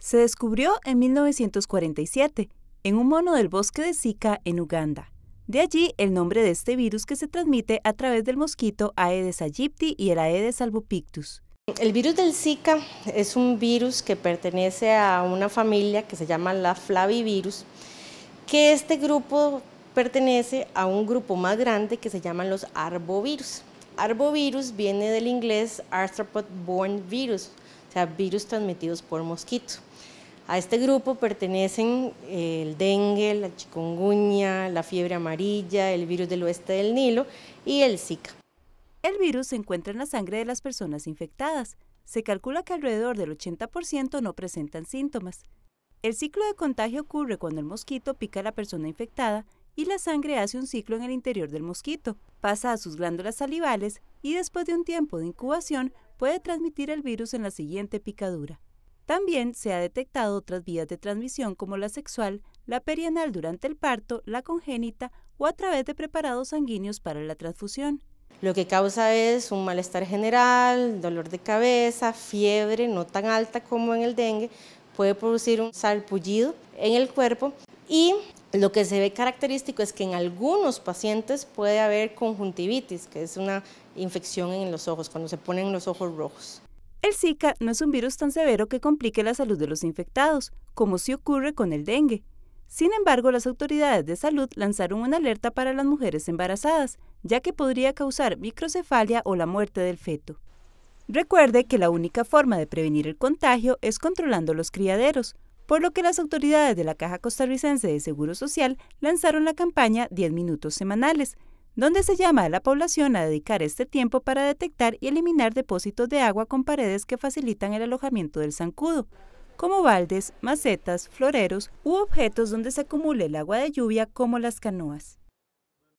se descubrió en 1947 en un mono del bosque de Zika en Uganda. De allí el nombre de este virus que se transmite a través del mosquito Aedes aegypti y el Aedes albopictus. El virus del Zika es un virus que pertenece a una familia que se llama la flavivirus, que este grupo pertenece a un grupo más grande que se llaman los arbovirus. Arbovirus viene del inglés Arthropod-borne virus, o sea, virus transmitidos por mosquito. A este grupo pertenecen eh, el dengue, la chikungunya, la fiebre amarilla, el virus del oeste del Nilo y el Zika. El virus se encuentra en la sangre de las personas infectadas. Se calcula que alrededor del 80% no presentan síntomas. El ciclo de contagio ocurre cuando el mosquito pica a la persona infectada y la sangre hace un ciclo en el interior del mosquito, pasa a sus glándulas salivales y después de un tiempo de incubación puede transmitir el virus en la siguiente picadura. También se ha detectado otras vías de transmisión como la sexual, la perianal durante el parto, la congénita o a través de preparados sanguíneos para la transfusión. Lo que causa es un malestar general, dolor de cabeza, fiebre no tan alta como en el dengue, puede producir un salpullido en el cuerpo y lo que se ve característico es que en algunos pacientes puede haber conjuntivitis, que es una infección en los ojos, cuando se ponen los ojos rojos. El Zika no es un virus tan severo que complique la salud de los infectados, como si ocurre con el dengue. Sin embargo, las autoridades de salud lanzaron una alerta para las mujeres embarazadas, ya que podría causar microcefalia o la muerte del feto. Recuerde que la única forma de prevenir el contagio es controlando los criaderos, por lo que las autoridades de la Caja Costarricense de Seguro Social lanzaron la campaña 10 minutos semanales, donde se llama a la población a dedicar este tiempo para detectar y eliminar depósitos de agua con paredes que facilitan el alojamiento del zancudo, como baldes, macetas, floreros u objetos donde se acumule el agua de lluvia como las canoas.